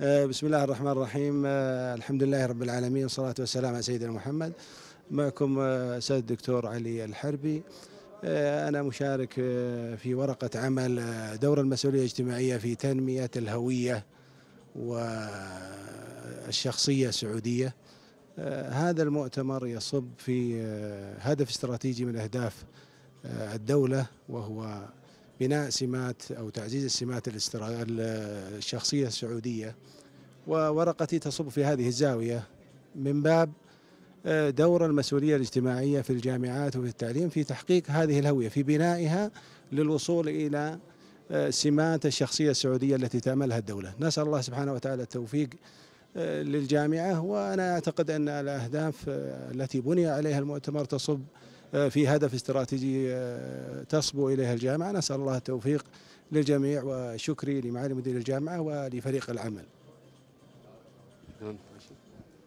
آه، بسم الله الرحمن الرحيم آه، الحمد لله رب العالمين والصلاة والسلام على سيدنا محمد معكم آه، أستاذ الدكتور علي الحربي أنا مشارك في ورقة عمل دور المسؤولية الاجتماعية في تنمية الهوية والشخصية السعودية هذا المؤتمر يصب في هدف استراتيجي من أهداف الدولة وهو بناء سمات أو تعزيز السمات الشخصية السعودية وورقتي تصب في هذه الزاوية من باب آه، دور المسؤولية الاجتماعية في الجامعات وفي التعليم في تحقيق هذه الهوية في بنائها للوصول إلى آه، سمات الشخصية السعودية التي تعملها الدولة نسأل الله سبحانه وتعالى التوفيق آه، للجامعة وأنا أعتقد أن الأهداف التي بني عليها المؤتمر تصب آه، في هدف استراتيجي آه، تصبو إليها الجامعة نسأل الله التوفيق للجميع وشكري لمعالي مدير الجامعة ولفريق العمل